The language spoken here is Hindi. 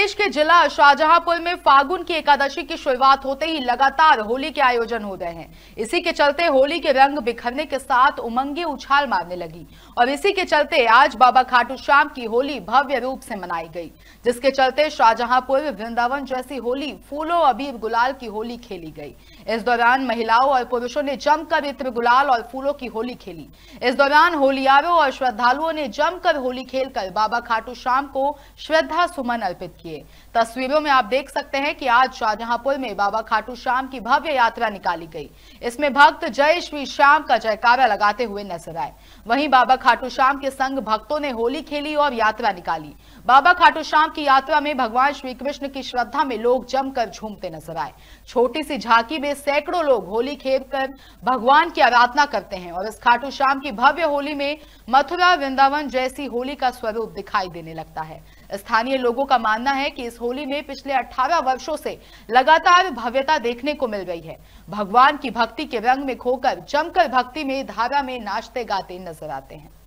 प्रदेश के जिला शाहजहांपुर में फागुन की एकादशी की शुरुआत होते ही लगातार होली के आयोजन हो गए हैं इसी के चलते होली के रंग बिखरने के साथ उमंगे उछाल मारने लगी और इसी के चलते आज बाबा खाटू श्याम की होली भव्य रूप से मनाई गई जिसके चलते शाहजहांपुर वृंदावन जैसी होली फूलों अबीर गुलाल की होली खेली गई इस दौरान महिलाओं और पुरुषों ने जमकर इत्र गुलाल और फूलों की होली खेली इस दौरान होलियारों और श्रद्धालुओं ने जमकर होली खेलकर बाबा खाटू श्याम को श्रद्धा सुमन अर्पित किया किए तस्वीरों में आप देख सकते हैं कि आज शाहजहांपुर में बाबा खाटू श्याम की भव्य यात्रा निकाली गई इसमें भक्त जय श्री श्याम का जयकारा लगाते हुए नजर आए वहीं बाबा खाटू श्याम के संग भक्तों ने होली खेली और यात्रा निकाली बाबा खाटू श्याम की यात्रा में भगवान श्री कृष्ण की श्रद्धा में लोग जमकर झूमते नजर आए छोटी सी झांकी में सैकड़ों लोग होली खेल कर भगवान की आराधना करते हैं और इस खाटू श्याम की भव्य होली में मथुरा वृंदावन जैसी होली का स्वरूप दिखाई देने लगता है स्थानीय लोगों का मानना है कि इस होली में पिछले 18 वर्षों से लगातार भव्यता देखने को मिल रही है भगवान की भक्ति के रंग में खोकर जमकर भक्ति में धारा में नाचते गाते नजर आते हैं